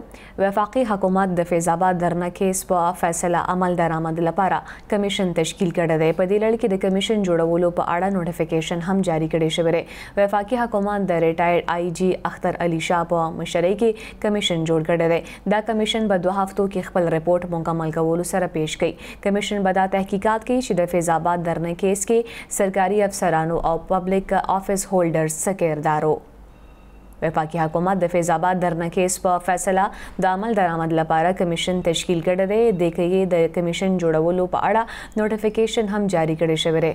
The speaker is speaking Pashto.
کاټو وفاقي حکومت د فیض آباد درنه کیس په فیصله عمل درآمد لپاره کمیشن تشکیل کړی دی په دې لړ کې د کمیشن جوړولو په اړه نوټیفیکیشن هم جاری کړی شوی دی وفاقي حکومت د ریټایرډ آی جی اختر علي شاه په مشرۍ کې کمیشن جوړ کړی دی دا کمیشن په دوه هفتو کې خپل رپورت مکمل کولو سره پیښ کړي کمیشن به دا تحقیقات کوي چې د فیض آباد درنه کیس کې سرکاري افسرانو او پبلک آفیس هولډرز څه کردارو وفاقي حکومت د فیض آباد درنکیس په فیصله د عمل درآمد لپاره کمیشن تشکیل کړی دی د کې د کمیشن جوړولو په اړه نوټیفیکیشن هم جاری کړی شوی دی